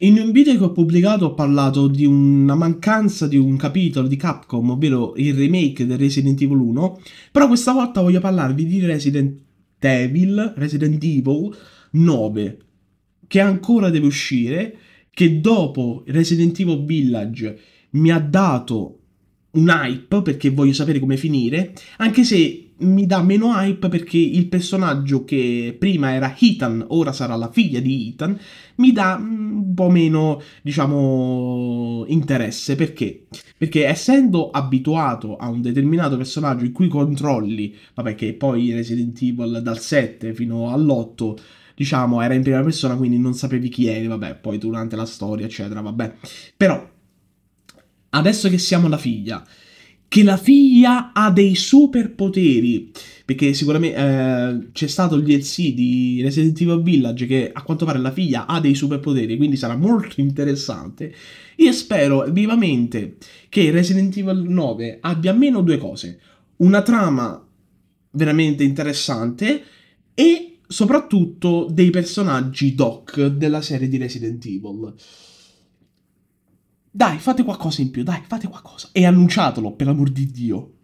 In un video che ho pubblicato ho parlato di una mancanza di un capitolo di Capcom, ovvero il remake del Resident Evil 1, però questa volta voglio parlarvi di Resident Evil, Resident Evil 9, che ancora deve uscire, che dopo Resident Evil Village mi ha dato un hype perché voglio sapere come finire, anche se mi dà meno hype perché il personaggio che prima era Ethan, ora sarà la figlia di Ethan, mi dà mm, un po' meno, diciamo, interesse. Perché? Perché essendo abituato a un determinato personaggio in cui controlli, vabbè che poi Resident Evil dal 7 fino all'8 diciamo era in prima persona quindi non sapevi chi eri vabbè poi durante la storia eccetera vabbè però adesso che siamo la figlia, che la figlia ha dei superpoteri. Perché sicuramente eh, c'è stato il DLC di Resident Evil Village che a quanto pare la figlia ha dei superpoteri, quindi sarà molto interessante. Io spero vivamente che Resident Evil 9 abbia almeno due cose. Una trama veramente interessante e soprattutto dei personaggi doc della serie di Resident Evil. Dai, fate qualcosa in più, dai, fate qualcosa. E annunciatelo, per amor di Dio.